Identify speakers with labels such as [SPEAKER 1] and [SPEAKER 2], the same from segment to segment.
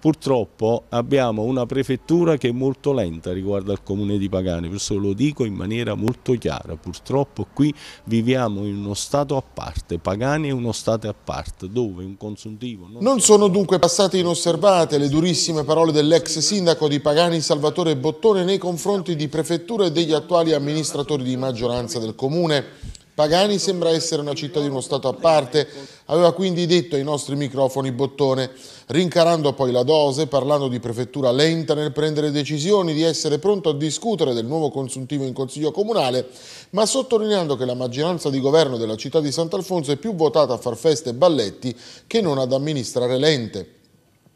[SPEAKER 1] Purtroppo abbiamo una prefettura che è molto lenta riguardo al comune di Pagani, questo lo dico in maniera molto chiara, purtroppo qui viviamo in uno stato a parte, Pagani è uno stato a parte dove un consuntivo...
[SPEAKER 2] Non, non sono dunque passate inosservate le durissime parole dell'ex sindaco di Pagani Salvatore Bottone nei confronti di prefettura e degli attuali amministratori di maggioranza del comune. Pagani sembra essere una città di uno stato a parte, Aveva quindi detto ai nostri microfoni Bottone, rincarando poi la dose, parlando di prefettura lenta nel prendere decisioni, di essere pronto a discutere del nuovo consuntivo in Consiglio Comunale, ma sottolineando che la maggioranza di governo della città di Sant'Alfonso è più votata a far feste e balletti che non ad amministrare lente.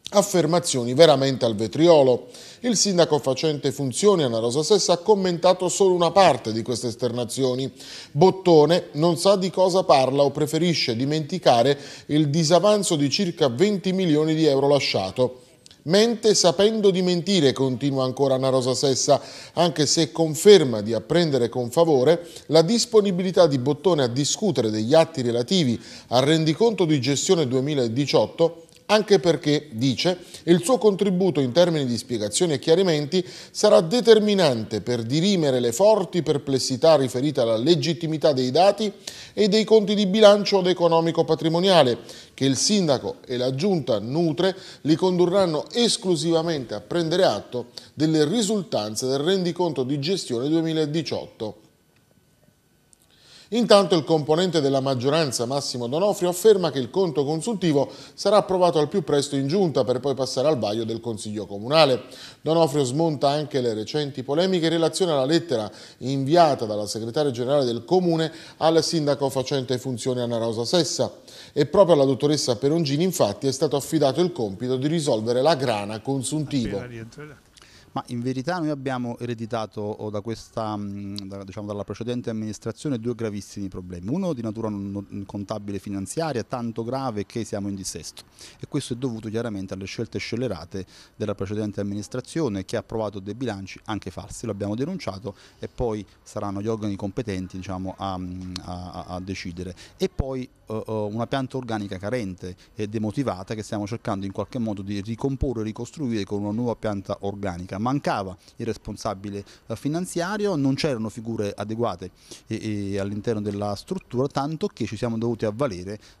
[SPEAKER 2] Affermazioni veramente al vetriolo. Il sindaco facente funzioni Anna Rosa Sessa ha commentato solo una parte di queste esternazioni. Bottone non sa di cosa parla o preferisce dimenticare il disavanzo di circa 20 milioni di euro lasciato. Mente sapendo di mentire, continua ancora Anna Rosa Sessa, anche se conferma di apprendere con favore la disponibilità di Bottone a discutere degli atti relativi al rendiconto di gestione 2018 anche perché, dice, il suo contributo in termini di spiegazioni e chiarimenti sarà determinante per dirimere le forti perplessità riferite alla legittimità dei dati e dei conti di bilancio ed economico-patrimoniale, che il Sindaco e la Giunta Nutre li condurranno esclusivamente a prendere atto delle risultanze del rendiconto di gestione 2018. Intanto il componente della maggioranza Massimo Donofrio afferma che il conto consultivo sarà approvato al più presto in giunta per poi passare al baio del Consiglio Comunale. Donofrio smonta anche le recenti polemiche in relazione alla lettera inviata dalla segretaria generale del Comune al sindaco facente funzione Anna Rosa Sessa e proprio alla dottoressa Perongini infatti è stato affidato il compito di risolvere la grana consuntivo. Ma in verità noi abbiamo ereditato da
[SPEAKER 1] questa, mm, da, diciamo, dalla precedente amministrazione due gravissimi problemi. Uno di natura non contabile finanziaria, tanto grave che siamo in dissesto e questo è dovuto chiaramente alle scelte scellerate della precedente amministrazione che ha approvato dei bilanci anche falsi, l'abbiamo denunciato e poi saranno gli organi competenti diciamo, a, mm, a, a, decidere. E poi uh, una pianta organica carente e demotivata che stiamo cercando in qualche modo di ricomporre, e ricostruire con una nuova pianta organica mancava il responsabile eh, finanziario, non c'erano figure adeguate eh, eh, all'interno della struttura, tanto che ci siamo dovuti avvalere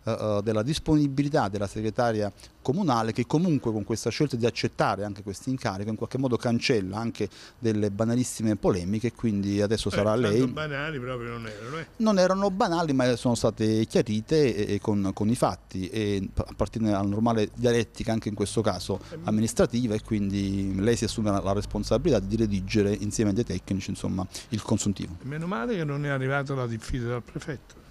[SPEAKER 1] della disponibilità della segretaria comunale che comunque con questa scelta di accettare anche questo incarico in qualche modo cancella anche delle banalissime polemiche, quindi adesso eh, sarà lei. banali proprio non erano. Eh. Non erano banali ma sono state chiarite e con, con, i fatti e a partire dalla normale dialettica anche in questo caso amministrativa e quindi lei si assume la responsabilità di redigere insieme ai tecnici insomma, il consuntivo.
[SPEAKER 2] Meno male che non è arrivata la diffida dal prefetto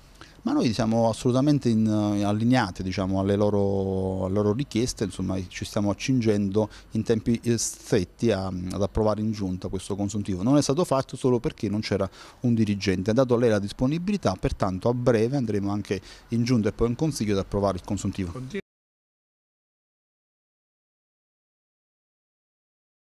[SPEAKER 1] ma noi siamo assolutamente in, eh, allineati diciamo, alle, loro, alle, loro, richieste, insomma, ci stiamo accingendo in tempi eh, stretti a, ad approvare in giunta questo consuntivo. Non è stato fatto solo perché non c'era un dirigente, ha dato a lei la disponibilità, pertanto a breve andremo anche
[SPEAKER 2] in giunta e poi in consiglio ad approvare il consuntivo.